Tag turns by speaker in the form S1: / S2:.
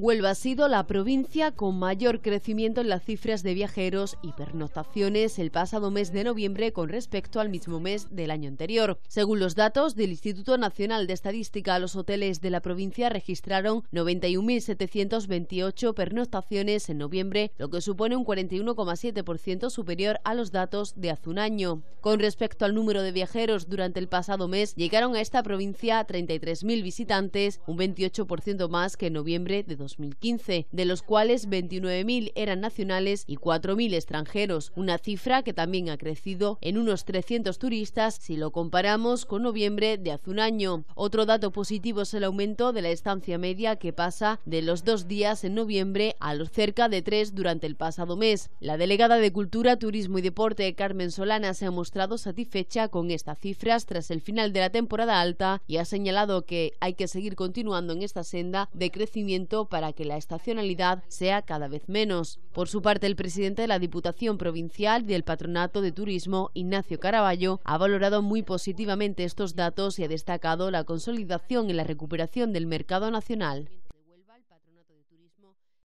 S1: Huelva ha sido la provincia con mayor crecimiento en las cifras de viajeros y pernoctaciones el pasado mes de noviembre con respecto al mismo mes del año anterior. Según los datos del Instituto Nacional de Estadística, los hoteles de la provincia registraron 91.728 pernoctaciones en noviembre, lo que supone un 41,7% superior a los datos de hace un año. Con respecto al número de viajeros durante el pasado mes, llegaron a esta provincia 33.000 visitantes, un 28% más que en noviembre de 2019. 2015, de los cuales 29.000 eran nacionales y 4.000 extranjeros, una cifra que también ha crecido en unos 300 turistas si lo comparamos con noviembre de hace un año. Otro dato positivo es el aumento de la estancia media que pasa de los dos días en noviembre a los cerca de tres durante el pasado mes. La delegada de Cultura, Turismo y Deporte, Carmen Solana, se ha mostrado satisfecha con estas cifras tras el final de la temporada alta y ha señalado que hay que seguir continuando en esta senda de crecimiento para para que la estacionalidad sea cada vez menos. Por su parte, el presidente de la Diputación Provincial y del Patronato de Turismo, Ignacio Caraballo, ha valorado muy positivamente estos datos y ha destacado la consolidación y la recuperación del mercado nacional.